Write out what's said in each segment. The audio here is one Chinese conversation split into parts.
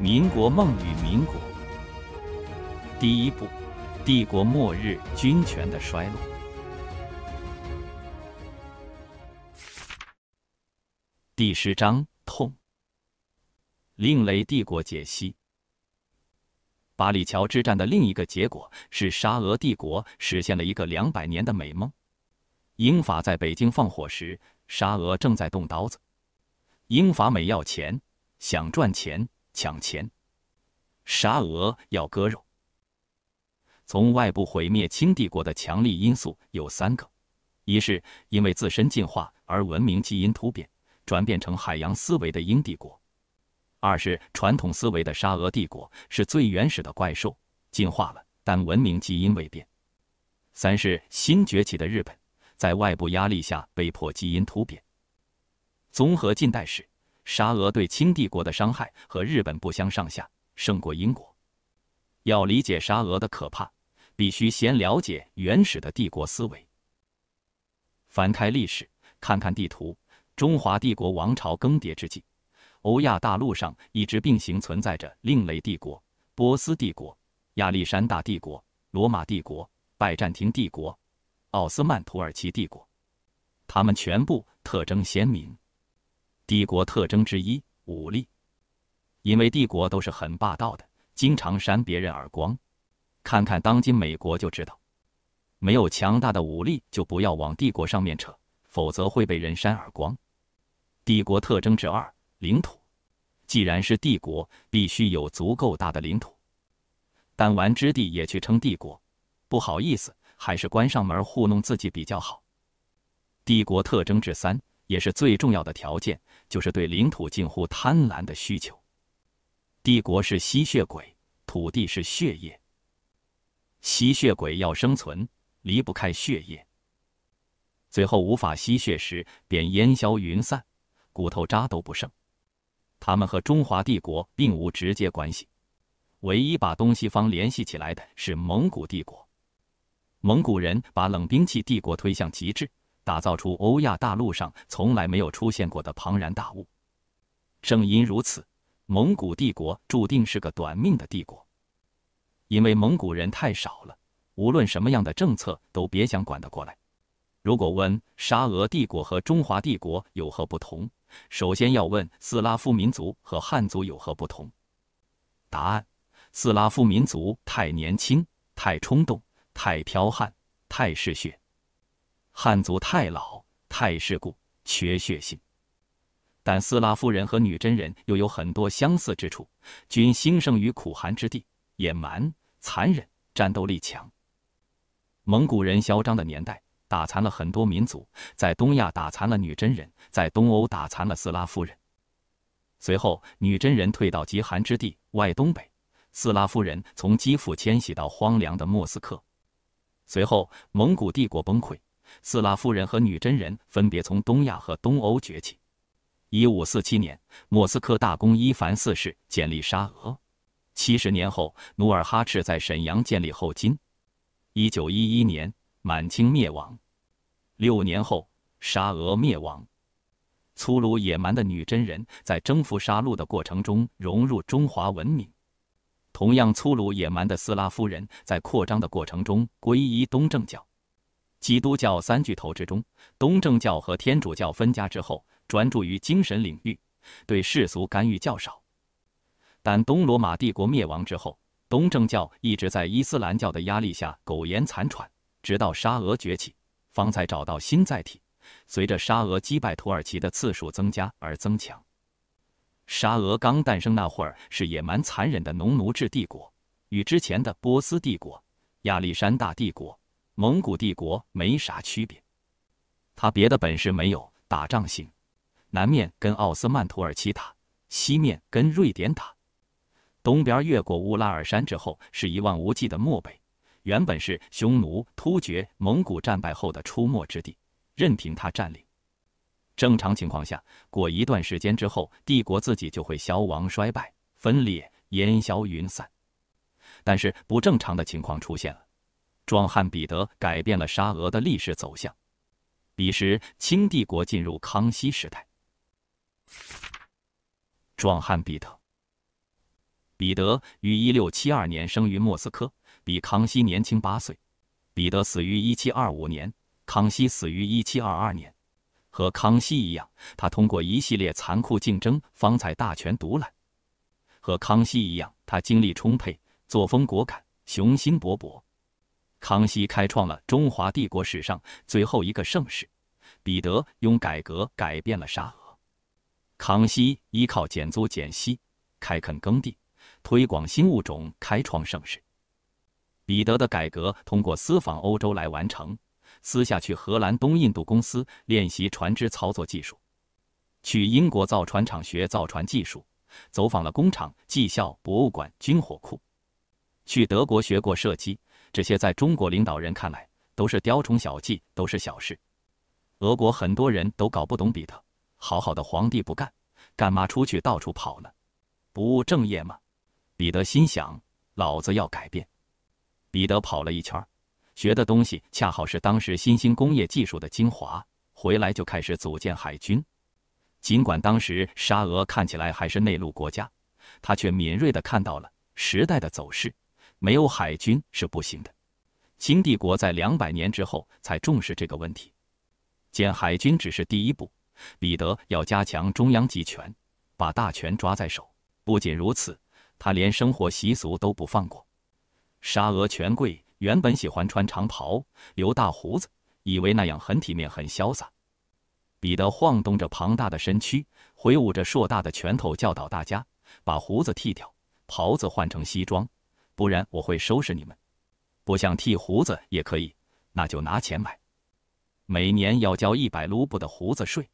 民国梦与民国，第一部：帝国末日，军权的衰落。第十章：痛。另类帝国解析。巴里桥之战的另一个结果是，沙俄帝国实现了一个两百年的美梦。英法在北京放火时，沙俄正在动刀子。英法美要钱，想赚钱。抢钱，沙俄要割肉。从外部毁灭清帝国的强力因素有三个：一是因为自身进化而文明基因突变，转变成海洋思维的英帝国；二是传统思维的沙俄帝国是最原始的怪兽，进化了但文明基因未变；三是新崛起的日本，在外部压力下被迫基因突变。综合近代史。沙俄对清帝国的伤害和日本不相上下，胜过英国。要理解沙俄的可怕，必须先了解原始的帝国思维。翻开历史，看看地图，中华帝国王朝更迭之际，欧亚大陆上一直并行存在着另类帝国：波斯帝国、亚历山大帝国、罗马帝国、拜占庭帝国、奥斯曼土耳其帝国。他们全部特征鲜明。帝国特征之一，武力。因为帝国都是很霸道的，经常扇别人耳光。看看当今美国就知道，没有强大的武力就不要往帝国上面扯，否则会被人扇耳光。帝国特征之二，领土。既然是帝国，必须有足够大的领土。弹丸之地也去称帝国，不好意思，还是关上门糊弄自己比较好。帝国特征之三。也是最重要的条件，就是对领土近乎贪婪的需求。帝国是吸血鬼，土地是血液。吸血鬼要生存，离不开血液。最后无法吸血时，便烟消云散，骨头渣都不剩。他们和中华帝国并无直接关系，唯一把东西方联系起来的是蒙古帝国。蒙古人把冷兵器帝国推向极致。打造出欧亚大陆上从来没有出现过的庞然大物。正因如此，蒙古帝国注定是个短命的帝国，因为蒙古人太少了，无论什么样的政策都别想管得过来。如果问沙俄帝国和中华帝国有何不同，首先要问斯拉夫民族和汉族有何不同。答案：斯拉夫民族太年轻、太冲动、太彪悍、太嗜血。汉族太老太世故，缺血性。但斯拉夫人和女真人又有很多相似之处，均兴盛于苦寒之地，野蛮残忍，战斗力强。蒙古人嚣张的年代，打残了很多民族，在东亚打残了女真人，在东欧打残了斯拉夫人。随后，女真人退到极寒之地外东北，斯拉夫人从基辅迁徙到荒凉的莫斯科。随后，蒙古帝国崩溃。斯拉夫人和女真人分别从东亚和东欧崛起。一五四七年，莫斯科大公伊凡四世建立沙俄。七十年后，努尔哈赤在沈阳建立后金。一九一一年，满清灭亡。六年后，沙俄灭亡。粗鲁野蛮的女真人在征服杀戮的过程中融入中华文明；同样粗鲁野蛮的斯拉夫人在扩张的过程中皈依东正教。基督教三巨头之中，东正教和天主教分家之后，专注于精神领域，对世俗干预较少。但东罗马帝国灭亡之后，东正教一直在伊斯兰教的压力下苟延残喘，直到沙俄崛起，方才找到新载体。随着沙俄击败土耳其的次数增加而增强。沙俄刚诞生那会儿是野蛮残忍的农奴制帝国，与之前的波斯帝国、亚历山大帝国。蒙古帝国没啥区别，他别的本事没有，打仗行。南面跟奥斯曼土耳其打，西面跟瑞典打，东边越过乌拉尔山之后是一望无际的漠北，原本是匈奴、突厥、蒙古战败后的出没之地，任凭他占领。正常情况下，过一段时间之后，帝国自己就会消亡、衰败、分裂、烟消云散。但是不正常的情况出现了。壮汉彼得改变了沙俄的历史走向。彼时，清帝国进入康熙时代。壮汉彼得。彼得于1672年生于莫斯科，比康熙年轻八岁。彼得死于1725年，康熙死于1722年。和康熙一样，他通过一系列残酷竞争方才大权独揽。和康熙一样，他精力充沛，作风果敢，雄心勃勃。康熙开创了中华帝国史上最后一个盛世。彼得用改革改变了沙俄。康熙依靠减租减息、开垦耕地、推广新物种，开创盛世。彼得的改革通过私访欧洲来完成，私下去荷兰东印度公司练习船只操作技术，去英国造船厂学造船技术，走访了工厂、技校、博物馆、军火库，去德国学过射击。这些在中国领导人看来都是雕虫小技，都是小事。俄国很多人都搞不懂彼得，好好的皇帝不干，干嘛出去到处跑呢？不务正业吗？彼得心想：老子要改变。彼得跑了一圈，学的东西恰好是当时新兴工业技术的精华，回来就开始组建海军。尽管当时沙俄看起来还是内陆国家，他却敏锐地看到了时代的走势。没有海军是不行的。清帝国在两百年之后才重视这个问题。建海军只是第一步，彼得要加强中央集权，把大权抓在手。不仅如此，他连生活习俗都不放过。沙俄权贵原本喜欢穿长袍、留大胡子，以为那样很体面、很潇洒。彼得晃动着庞大的身躯，挥舞着硕大的拳头，教导大家把胡子剃掉，袍子换成西装。不然我会收拾你们。不想剃胡子也可以，那就拿钱买。每年要交一百卢布的胡子税，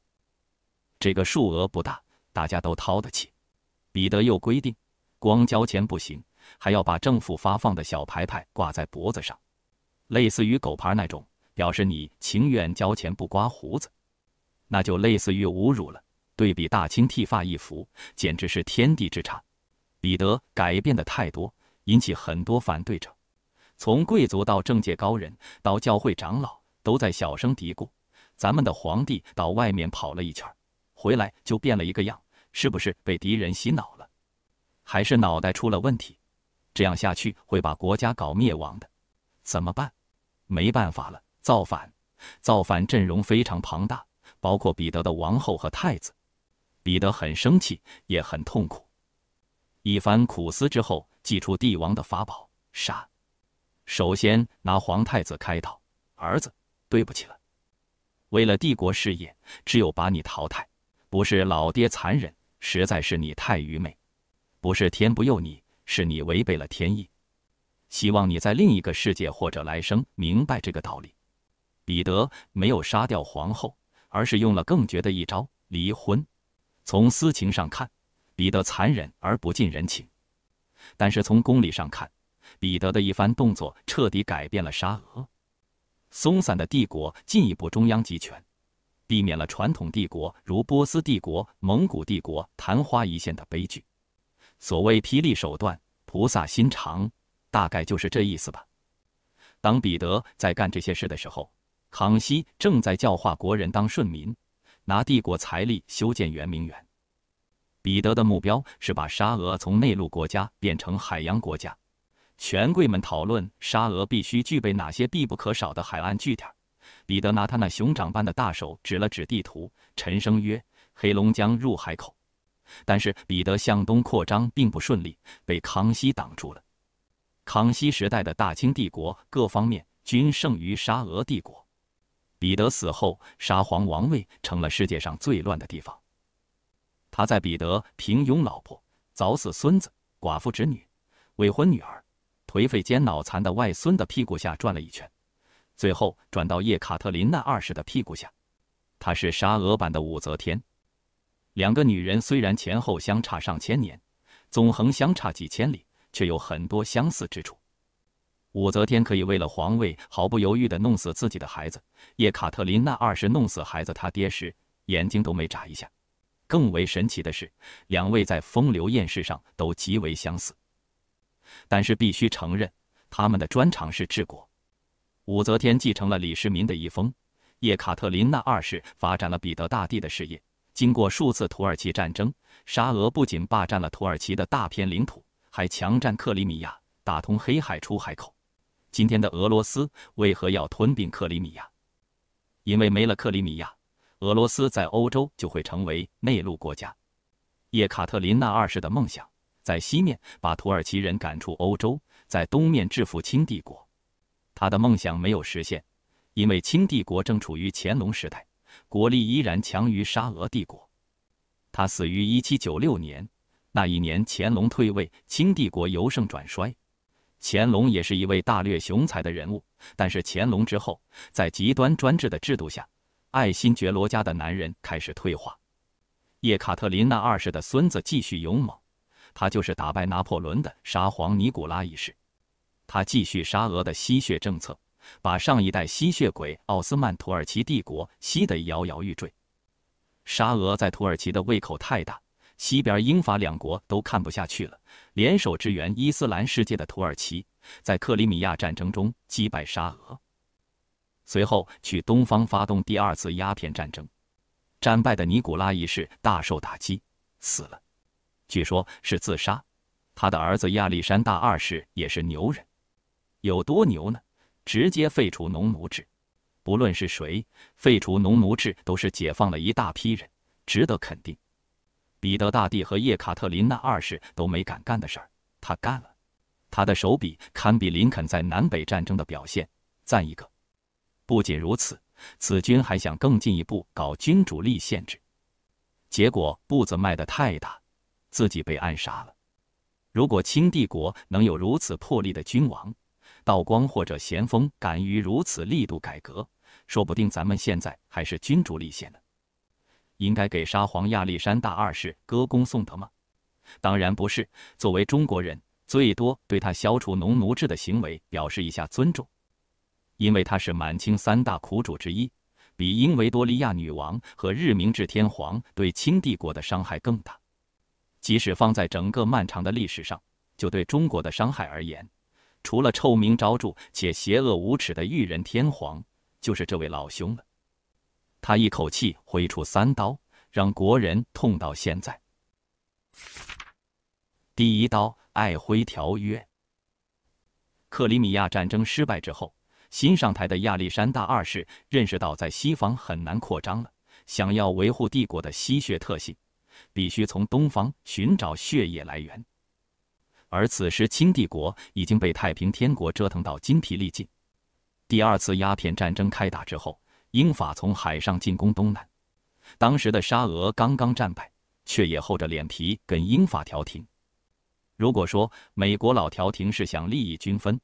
这个数额不大，大家都掏得起。彼得又规定，光交钱不行，还要把政府发放的小牌牌挂在脖子上，类似于狗牌那种，表示你情愿交钱不刮胡子。那就类似于侮辱了。对比大清剃发一服，简直是天地之差。彼得改变的太多。引起很多反对者，从贵族到政界高人到教会长老，都在小声嘀咕：“咱们的皇帝到外面跑了一圈，回来就变了一个样，是不是被敌人洗脑了？还是脑袋出了问题？这样下去会把国家搞灭亡的，怎么办？没办法了，造反！造反阵容非常庞大，包括彼得的王后和太子。彼得很生气，也很痛苦。一番苦思之后。”祭出帝王的法宝，杀！首先拿皇太子开刀，儿子，对不起了，为了帝国事业，只有把你淘汰。不是老爹残忍，实在是你太愚昧。不是天不佑你，是你违背了天意。希望你在另一个世界或者来生明白这个道理。彼得没有杀掉皇后，而是用了更绝的一招——离婚。从私情上看，彼得残忍而不近人情。但是从公理上看，彼得的一番动作彻底改变了沙俄松散的帝国，进一步中央集权，避免了传统帝国如波斯帝国、蒙古帝国昙花一现的悲剧。所谓“霹雳手段，菩萨心肠”，大概就是这意思吧。当彼得在干这些事的时候，康熙正在教化国人当顺民，拿帝国财力修建圆明园。彼得的目标是把沙俄从内陆国家变成海洋国家。权贵们讨论沙俄必须具备哪些必不可少的海岸据点。彼得拿他那熊掌般的大手指了指地图，沉声曰：“黑龙江入海口。”但是彼得向东扩张并不顺利，被康熙挡住了。康熙时代的大清帝国各方面均胜于沙俄帝国。彼得死后，沙皇王位成了世界上最乱的地方。他在彼得平庸老婆早死孙子寡妇侄女未婚女儿颓废兼脑残的外孙的屁股下转了一圈，最后转到叶卡特琳娜二世的屁股下。她是沙俄版的武则天。两个女人虽然前后相差上千年，纵横相差几千里，却有很多相似之处。武则天可以为了皇位毫不犹豫地弄死自己的孩子，叶卡特琳娜二世弄死孩子他爹时，眼睛都没眨一下。更为神奇的是，两位在风流艳事上都极为相似。但是必须承认，他们的专长是治国。武则天继承了李世民的遗风，叶卡特琳娜二世发展了彼得大帝的事业。经过数次土耳其战争，沙俄不仅霸占了土耳其的大片领土，还强占克里米亚，打通黑海出海口。今天的俄罗斯为何要吞并克里米亚？因为没了克里米亚。俄罗斯在欧洲就会成为内陆国家。叶卡特琳娜二世的梦想，在西面把土耳其人赶出欧洲，在东面制服清帝国。他的梦想没有实现，因为清帝国正处于乾隆时代，国力依然强于沙俄帝国。他死于一七九六年，那一年乾隆退位，清帝国由盛转衰。乾隆也是一位大略雄才的人物，但是乾隆之后，在极端专制的制度下。爱新觉罗家的男人开始退化，叶卡特琳娜二世的孙子继续勇猛，他就是打败拿破仑的沙皇尼古拉一世。他继续沙俄的吸血政策，把上一代吸血鬼奥斯曼土耳其帝国吸得摇摇欲坠。沙俄在土耳其的胃口太大，西边英法两国都看不下去了，联手支援伊斯兰世界的土耳其，在克里米亚战争中击败沙俄。随后去东方发动第二次鸦片战争，战败的尼古拉一世大受打击，死了，据说是自杀。他的儿子亚历山大二世也是牛人，有多牛呢？直接废除农奴制。不论是谁废除农奴制，都是解放了一大批人，值得肯定。彼得大帝和叶卡特琳娜二世都没敢干的事儿，他干了。他的手笔堪比林肯在南北战争的表现，赞一个。不仅如此，此君还想更进一步搞君主立宪制，结果步子迈得太大，自己被暗杀了。如果清帝国能有如此魄力的君王，道光或者咸丰敢于如此力度改革，说不定咱们现在还是君主立宪呢。应该给沙皇亚历山大二世歌功颂德吗？当然不是。作为中国人，最多对他消除农奴制的行为表示一下尊重。因为他是满清三大苦主之一，比英维多利亚女王和日明治天皇对清帝国的伤害更大。即使放在整个漫长的历史上，就对中国的伤害而言，除了臭名昭著且邪恶无耻的裕仁天皇，就是这位老兄了。他一口气挥出三刀，让国人痛到现在。第一刀，《爱辉条约》，克里米亚战争失败之后。新上台的亚历山大二世认识到，在西方很难扩张了，想要维护帝国的吸血特性，必须从东方寻找血液来源。而此时，清帝国已经被太平天国折腾到筋疲力尽。第二次鸦片战争开打之后，英法从海上进攻东南，当时的沙俄刚刚战败，却也厚着脸皮跟英法调停。如果说美国佬调停是想利益均分。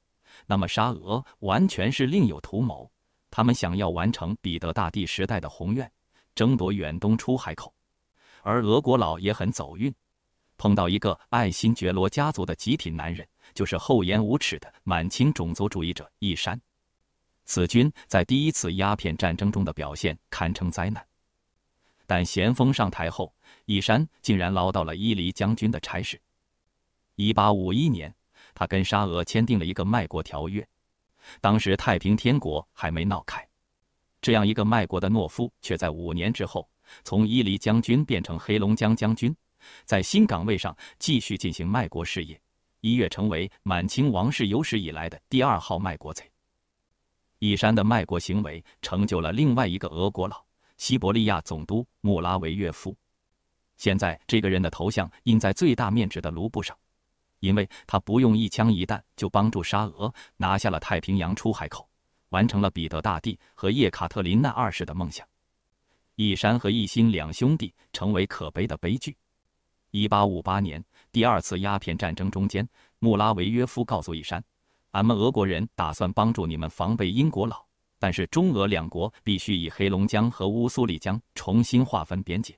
那么，沙俄完全是另有图谋。他们想要完成彼得大帝时代的宏愿，争夺远东出海口。而俄国佬也很走运，碰到一个爱新觉罗家族的极品男人，就是厚颜无耻的满清种族主义者奕山。此军在第一次鸦片战争中的表现堪称灾难，但咸丰上台后，奕山竟然捞到了伊犁将军的差事。一八五一年。他跟沙俄签订了一个卖国条约，当时太平天国还没闹开，这样一个卖国的懦夫，却在五年之后从伊犁将军变成黑龙江将军，在新岗位上继续进行卖国事业，一跃成为满清王室有史以来的第二号卖国贼。一山的卖国行为，成就了另外一个俄国佬——西伯利亚总督穆拉维约夫。现在这个人的头像印在最大面值的卢布上。因为他不用一枪一弹就帮助沙俄拿下了太平洋出海口，完成了彼得大帝和叶卡特琳娜二世的梦想。一山和一心两兄弟成为可悲的悲剧。一八五八年第二次鸦片战争中间，穆拉维约夫告诉一山：“俺们俄国人打算帮助你们防备英国佬，但是中俄两国必须以黑龙江和乌苏里江重新划分边界。”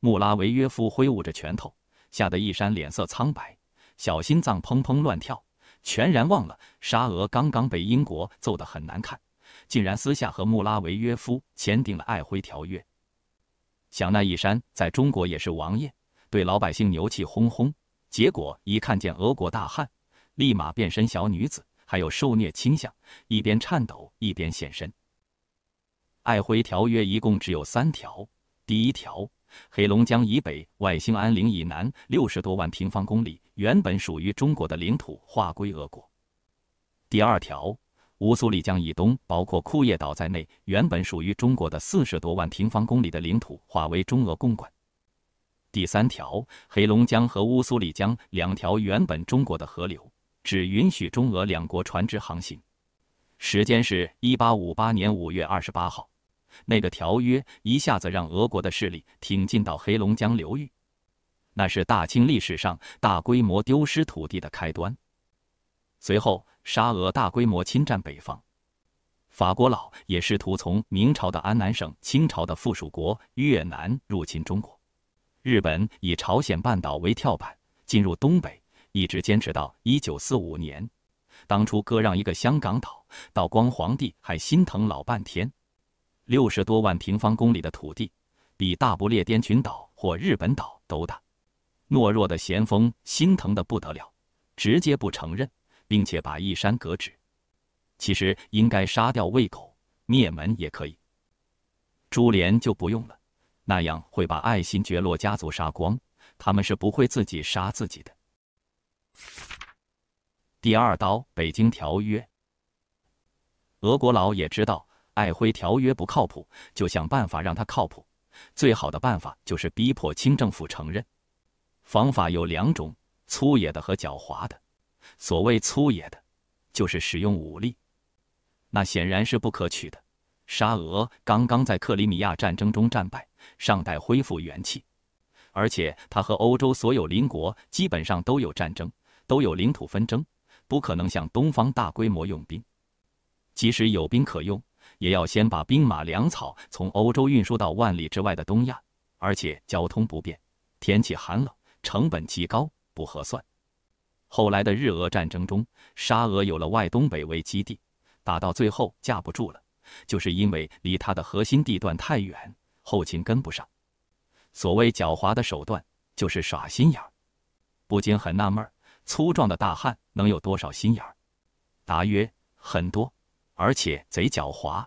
穆拉维约夫挥舞着拳头，吓得一山脸色苍白。小心脏砰砰乱跳，全然忘了沙俄刚刚被英国揍得很难看，竟然私下和穆拉维约夫签订了《爱辉条约》。想那一山在中国也是王爷，对老百姓牛气哄哄，结果一看见俄国大汉，立马变身小女子，还有受虐倾向，一边颤抖一边现身。《爱辉条约》一共只有三条：第一条，黑龙江以北、外兴安岭以南六十多万平方公里。原本属于中国的领土划归俄国。第二条，乌苏里江以东，包括库页岛在内，原本属于中国的四十多万平方公里的领土划为中俄共管。第三条，黑龙江和乌苏里江两条原本中国的河流，只允许中俄两国船只航行。时间是一八五八年五月二十八号。那个条约一下子让俄国的势力挺进到黑龙江流域。那是大清历史上大规模丢失土地的开端。随后，沙俄大规模侵占北方，法国佬也试图从明朝的安南省、清朝的附属国越南入侵中国。日本以朝鲜半岛为跳板进入东北，一直坚持到一九四五年。当初割让一个香港岛，道光皇帝还心疼老半天。六十多万平方公里的土地，比大不列颠群岛或日本岛都大。懦弱的咸丰心疼的不得了，直接不承认，并且把一山革职。其实应该杀掉喂狗，灭门也可以，珠帘就不用了，那样会把爱新觉罗家族杀光，他们是不会自己杀自己的。第二刀，北京条约。俄国佬也知道爱辉条约不靠谱，就想办法让他靠谱。最好的办法就是逼迫清政府承认。方法有两种：粗野的和狡猾的。所谓粗野的，就是使用武力，那显然是不可取的。沙俄刚刚在克里米亚战争中战败，尚待恢复元气，而且他和欧洲所有邻国基本上都有战争，都有领土纷争，不可能向东方大规模用兵。即使有兵可用，也要先把兵马粮草从欧洲运输到万里之外的东亚，而且交通不便，天气寒冷。成本极高，不合算。后来的日俄战争中，沙俄有了外东北为基地，打到最后架不住了，就是因为离他的核心地段太远，后勤跟不上。所谓狡猾的手段，就是耍心眼儿。不禁很纳闷粗壮的大汉能有多少心眼儿？答曰：很多，而且贼狡猾。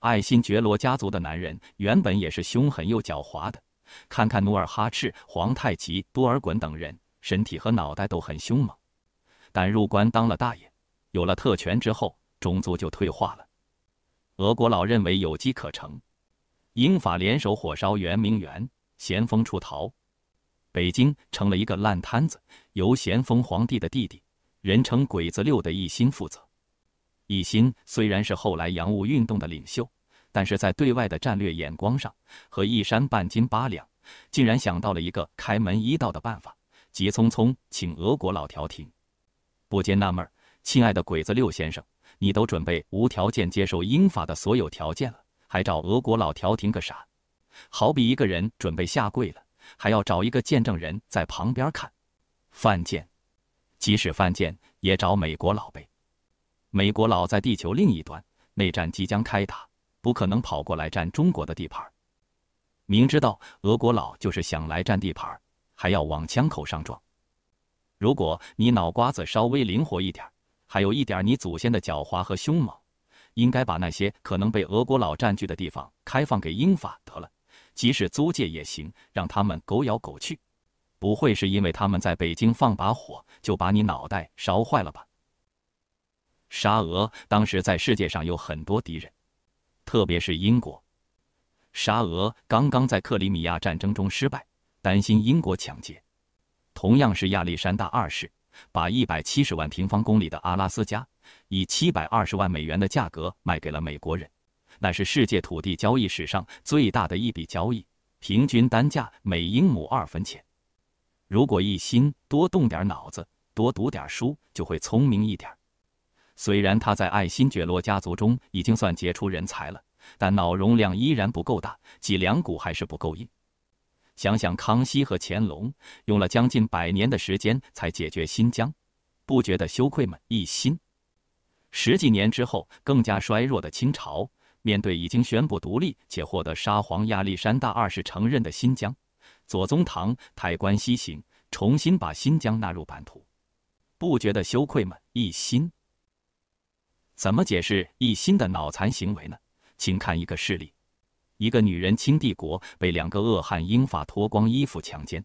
爱新觉罗家族的男人原本也是凶狠又狡猾的。看看努尔哈赤、皇太极、多尔衮等人，身体和脑袋都很凶猛，但入关当了大爷，有了特权之后，种族就退化了。俄国佬认为有机可乘，英法联手火烧圆明园，咸丰出逃，北京成了一个烂摊子，由咸丰皇帝的弟弟，人称“鬼子六”的奕欣负责。奕欣虽然是后来洋务运动的领袖。但是在对外的战略眼光上和一山半斤八两，竟然想到了一个开门一道的办法，急匆匆请俄国佬调停。不禁纳闷，亲爱的鬼子六先生，你都准备无条件接受英法的所有条件了，还找俄国佬调停个啥？好比一个人准备下跪了，还要找一个见证人在旁边看，犯贱！即使犯贱，也找美国佬呗。美国佬在地球另一端，内战即将开打。不可能跑过来占中国的地盘，明知道俄国佬就是想来占地盘，还要往枪口上撞。如果你脑瓜子稍微灵活一点，还有一点你祖先的狡猾和凶猛，应该把那些可能被俄国佬占据的地方开放给英法得了，即使租借也行，让他们狗咬狗去。不会是因为他们在北京放把火就把你脑袋烧坏了吧？沙俄当时在世界上有很多敌人。特别是英国，沙俄刚刚在克里米亚战争中失败，担心英国抢劫。同样是亚历山大二世，把一百七十万平方公里的阿拉斯加以七百二十万美元的价格卖给了美国人，那是世界土地交易史上最大的一笔交易，平均单价每英亩二分钱。如果一心多动点脑子，多读点书，就会聪明一点虽然他在爱新觉罗家族中已经算杰出人才了，但脑容量依然不够大，脊梁骨还是不够硬。想想康熙和乾隆用了将近百年的时间才解决新疆，不觉得羞愧吗？一心。十几年之后更加衰弱的清朝，面对已经宣布独立且获得沙皇亚历山大二世承认的新疆，左宗棠抬棺西行，重新把新疆纳入版图，不觉得羞愧吗？一心。怎么解释一新的脑残行为呢？请看一个事例：一个女人清帝国被两个恶汉英法脱光衣服强奸，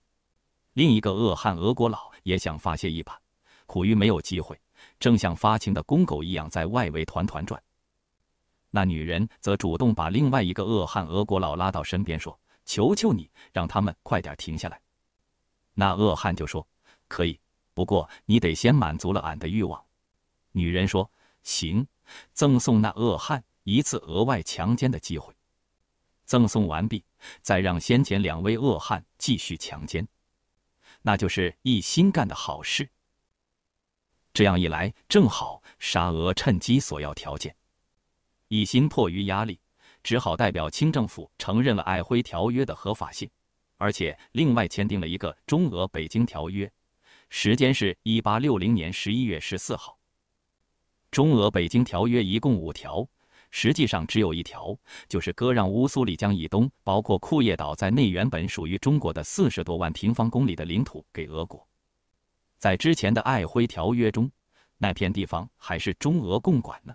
另一个恶汉俄国佬也想发泄一把，苦于没有机会，正像发情的公狗一样在外围团团转。那女人则主动把另外一个恶汉俄国佬拉到身边，说：“求求你，让他们快点停下来。”那恶汉就说：“可以，不过你得先满足了俺的欲望。”女人说。行，赠送那恶汉一次额外强奸的机会。赠送完毕，再让先前两位恶汉继续强奸，那就是一心干的好事。这样一来，正好沙俄趁机索要条件，一心迫于压力，只好代表清政府承认了《瑷珲条约》的合法性，而且另外签订了一个《中俄北京条约》，时间是一八六零年十一月十四号。中俄北京条约一共五条，实际上只有一条，就是割让乌苏里江以东，包括库页岛在内，原本属于中国的四十多万平方公里的领土给俄国。在之前的爱辉条约中，那片地方还是中俄共管呢。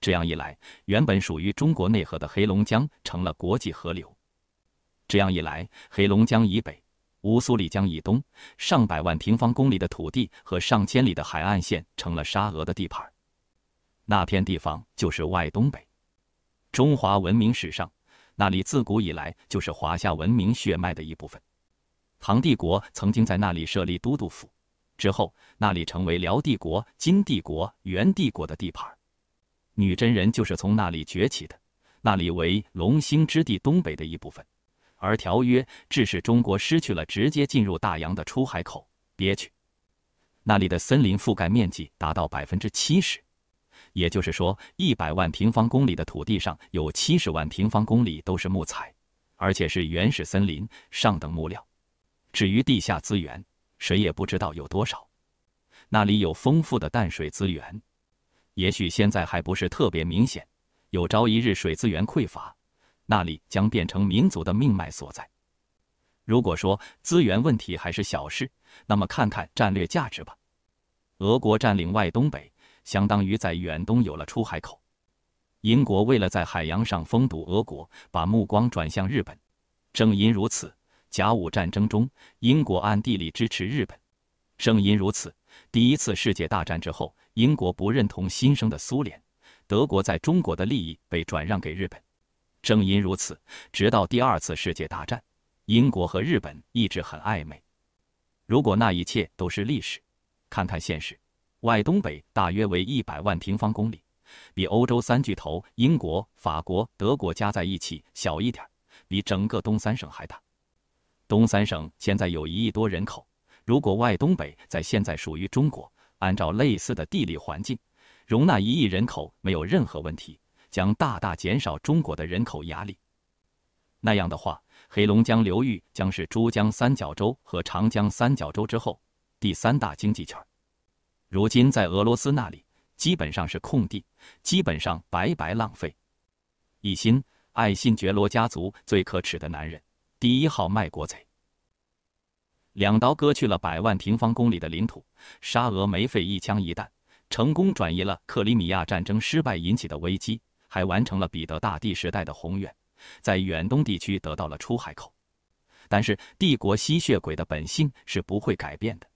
这样一来，原本属于中国内河的黑龙江成了国际河流。这样一来，黑龙江以北、乌苏里江以东，上百万平方公里的土地和上千里的海岸线成了沙俄的地盘。那片地方就是外东北，中华文明史上，那里自古以来就是华夏文明血脉的一部分。唐帝国曾经在那里设立都督府，之后那里成为辽帝国、金帝国、元帝国的地盘。女真人就是从那里崛起的，那里为龙兴之地东北的一部分。而条约致使中国失去了直接进入大洋的出海口，憋屈。那里的森林覆盖面积达到百分之七十。也就是说，一百万平方公里的土地上有七十万平方公里都是木材，而且是原始森林上等木料。至于地下资源，谁也不知道有多少。那里有丰富的淡水资源，也许现在还不是特别明显。有朝一日水资源匮乏，那里将变成民族的命脉所在。如果说资源问题还是小事，那么看看战略价值吧。俄国占领外东北。相当于在远东有了出海口。英国为了在海洋上封堵俄国，把目光转向日本。正因如此，甲午战争中，英国暗地里支持日本。正因如此，第一次世界大战之后，英国不认同新生的苏联。德国在中国的利益被转让给日本。正因如此，直到第二次世界大战，英国和日本一直很暧昧。如果那一切都是历史，看看现实。外东北大约为一百万平方公里，比欧洲三巨头英国、法国、德国加在一起小一点，比整个东三省还大。东三省现在有一亿多人口，如果外东北在现在属于中国，按照类似的地理环境，容纳一亿人口没有任何问题，将大大减少中国的人口压力。那样的话，黑龙江流域将是珠江三角洲和长江三角洲之后第三大经济圈。如今在俄罗斯那里，基本上是空地，基本上白白浪费。一心爱新觉罗家族最可耻的男人，第一号卖国贼。两刀割去了百万平方公里的领土，沙俄没费一枪一弹，成功转移了克里米亚战争失败引起的危机，还完成了彼得大帝时代的宏愿，在远东地区得到了出海口。但是帝国吸血鬼的本性是不会改变的。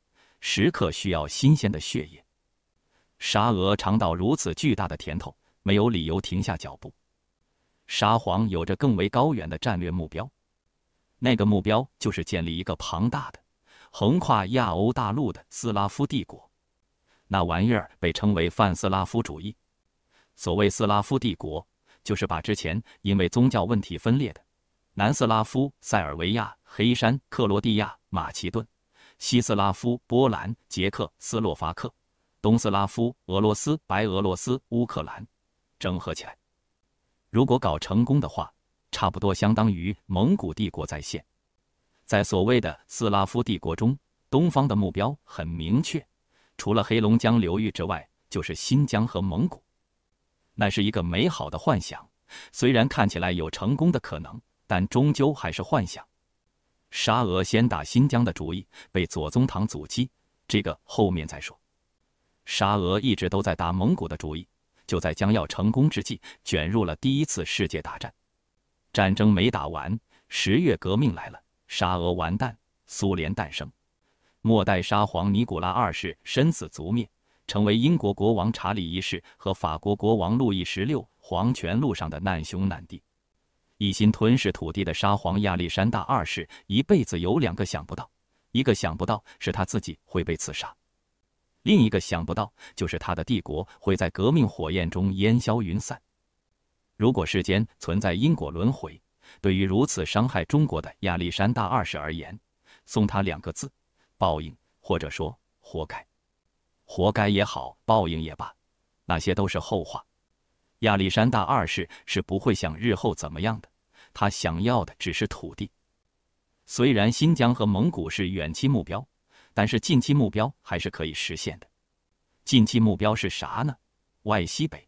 时刻需要新鲜的血液。沙俄尝到如此巨大的甜头，没有理由停下脚步。沙皇有着更为高远的战略目标，那个目标就是建立一个庞大的、横跨亚欧大陆的斯拉夫帝国。那玩意儿被称为泛斯拉夫主义。所谓斯拉夫帝国，就是把之前因为宗教问题分裂的南斯拉夫、塞尔维亚、黑山、克罗地亚、马其顿。西斯拉夫、波兰、捷克、斯洛伐克、东斯拉夫、俄罗斯、白俄罗斯、乌克兰整合起来，如果搞成功的话，差不多相当于蒙古帝国再现。在所谓的斯拉夫帝国中，东方的目标很明确，除了黑龙江流域之外，就是新疆和蒙古。那是一个美好的幻想，虽然看起来有成功的可能，但终究还是幻想。沙俄先打新疆的主意，被左宗棠阻击，这个后面再说。沙俄一直都在打蒙古的主意，就在将要成功之际，卷入了第一次世界大战。战争没打完，十月革命来了，沙俄完蛋，苏联诞生。末代沙皇尼古拉二世身死族灭，成为英国国王查理一世和法国国王路易十六黄泉路上的难兄难弟。一心吞噬土地的沙皇亚历山大二世，一辈子有两个想不到：一个想不到是他自己会被刺杀；另一个想不到就是他的帝国会在革命火焰中烟消云散。如果世间存在因果轮回，对于如此伤害中国的亚历山大二世而言，送他两个字：报应，或者说活该。活该也好，报应也罢，那些都是后话。亚历山大二世是不会想日后怎么样的，他想要的只是土地。虽然新疆和蒙古是远期目标，但是近期目标还是可以实现的。近期目标是啥呢？外西北，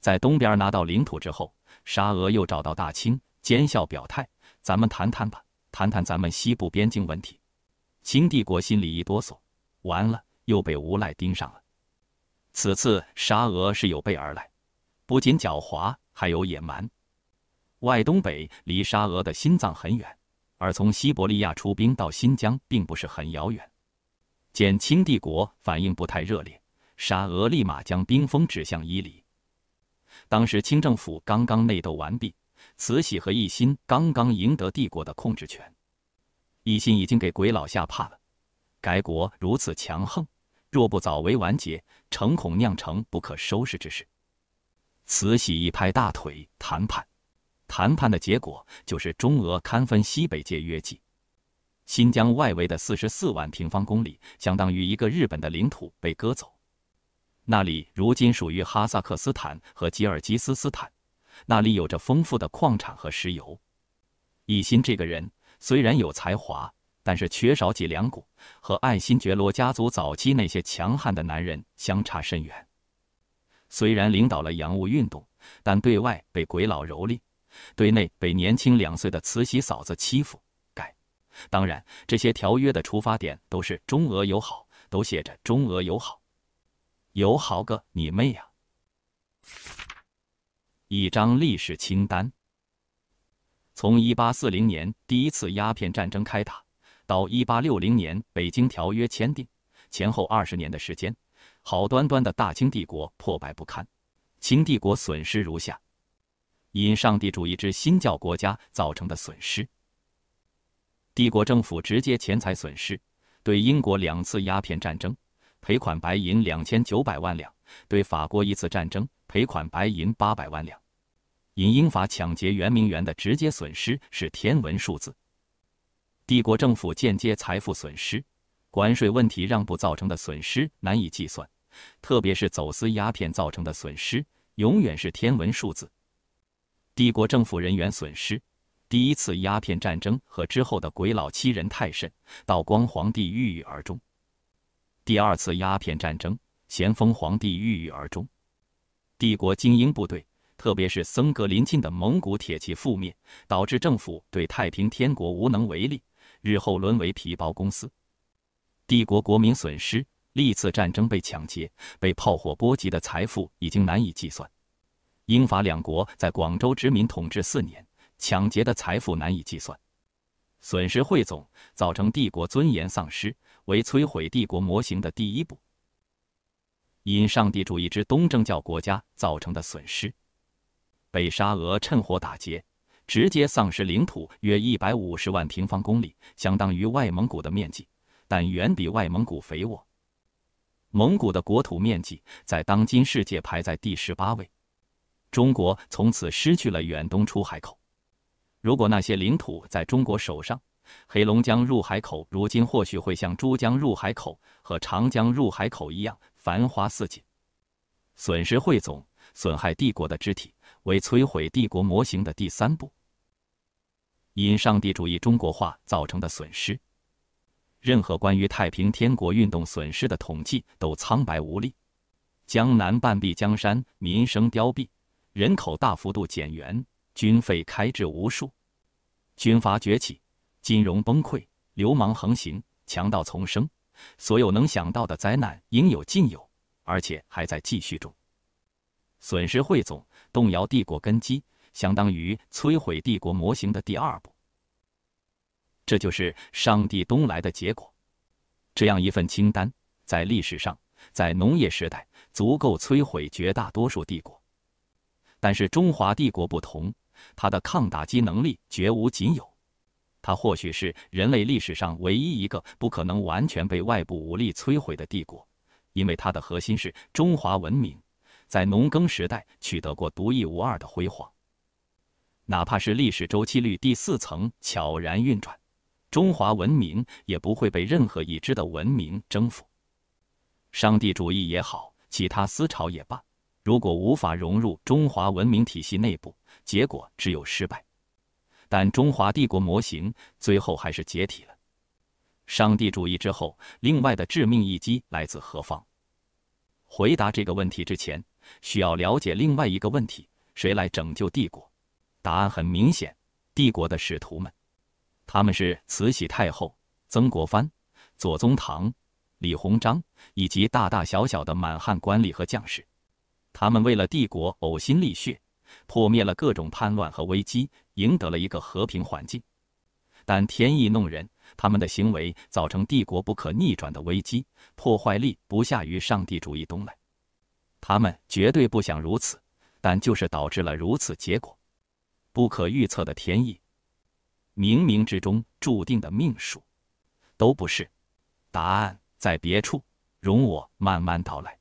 在东边拿到领土之后，沙俄又找到大清，奸笑表态：“咱们谈谈吧，谈谈咱们西部边境问题。”清帝国心里一哆嗦，完了，又被无赖盯上了。此次沙俄是有备而来。不仅狡猾，还有野蛮。外东北离沙俄的心脏很远，而从西伯利亚出兵到新疆并不是很遥远。见清帝国反应不太热烈，沙俄立马将兵锋指向伊犁。当时清政府刚刚内斗完毕，慈禧和奕欣刚刚赢得帝国的控制权，奕欣已经给鬼佬吓怕了。该国如此强横，若不早为完结，诚恐酿成不可收拾之事。慈禧一拍大腿，谈判。谈判的结果就是中俄勘分西北界约记，新疆外围的四十四万平方公里，相当于一个日本的领土被割走。那里如今属于哈萨克斯坦和吉尔吉斯斯坦，那里有着丰富的矿产和石油。一心这个人虽然有才华，但是缺少脊梁骨，和爱新觉罗家族早期那些强悍的男人相差甚远。虽然领导了洋务运动，但对外被鬼佬蹂躏，对内被年轻两岁的慈禧嫂子欺负。改，当然，这些条约的出发点都是中俄友好，都写着中俄友好。友好个你妹呀！一张历史清单，从一八四零年第一次鸦片战争开打到一八六零年《北京条约》签订，前后二十年的时间。好端端的大清帝国破败不堪，清帝国损失如下：因上帝主义之新教国家造成的损失，帝国政府直接钱财损失；对英国两次鸦片战争赔款白银两千九百万两；对法国一次战争赔款白银八百万两。因英法抢劫圆明园的直接损失是天文数字。帝国政府间接财富损失，关税问题让步造成的损失难以计算。特别是走私鸦片造成的损失，永远是天文数字。帝国政府人员损失，第一次鸦片战争和之后的鬼佬欺人太甚，道光皇帝郁郁而终；第二次鸦片战争，咸丰皇帝郁郁而终。帝国精英部队，特别是僧格林沁的蒙古铁骑覆灭，导致政府对太平天国无能为力，日后沦为皮包公司。帝国国民损失。历次战争被抢劫、被炮火波及的财富已经难以计算。英法两国在广州殖民统治四年，抢劫的财富难以计算，损失汇总造成帝国尊严丧失，为摧毁帝国模型的第一步。因上帝主义之东正教国家造成的损失，被沙俄趁火打劫，直接丧失领土约一百五十万平方公里，相当于外蒙古的面积，但远比外蒙古肥沃。蒙古的国土面积在当今世界排在第十八位，中国从此失去了远东出海口。如果那些领土在中国手上，黑龙江入海口如今或许会像珠江入海口和长江入海口一样繁花似锦。损失汇总：损害帝国的肢体为摧毁帝国模型的第三步。因上帝主义中国化造成的损失。任何关于太平天国运动损失的统计都苍白无力。江南半壁江山，民生凋敝，人口大幅度减员，军费开支无数，军阀崛起，金融崩溃，流氓横行，强盗丛生，所有能想到的灾难应有尽有，而且还在继续中。损失汇总动摇帝国根基，相当于摧毁帝国模型的第二步。这就是上帝东来的结果。这样一份清单，在历史上，在农业时代，足够摧毁绝大多数帝国。但是中华帝国不同，它的抗打击能力绝无仅有。它或许是人类历史上唯一一个不可能完全被外部武力摧毁的帝国，因为它的核心是中华文明，在农耕时代取得过独一无二的辉煌。哪怕是历史周期率第四层悄然运转。中华文明也不会被任何已知的文明征服，上帝主义也好，其他思潮也罢，如果无法融入中华文明体系内部，结果只有失败。但中华帝国模型最后还是解体了。上帝主义之后，另外的致命一击来自何方？回答这个问题之前，需要了解另外一个问题：谁来拯救帝国？答案很明显，帝国的使徒们。他们是慈禧太后、曾国藩、左宗棠、李鸿章以及大大小小的满汉官吏和将士，他们为了帝国呕心沥血，破灭了各种叛乱和危机，赢得了一个和平环境。但天意弄人，他们的行为造成帝国不可逆转的危机，破坏力不下于上帝主义东来。他们绝对不想如此，但就是导致了如此结果，不可预测的天意。冥冥之中注定的命数，都不是。答案在别处，容我慢慢道来。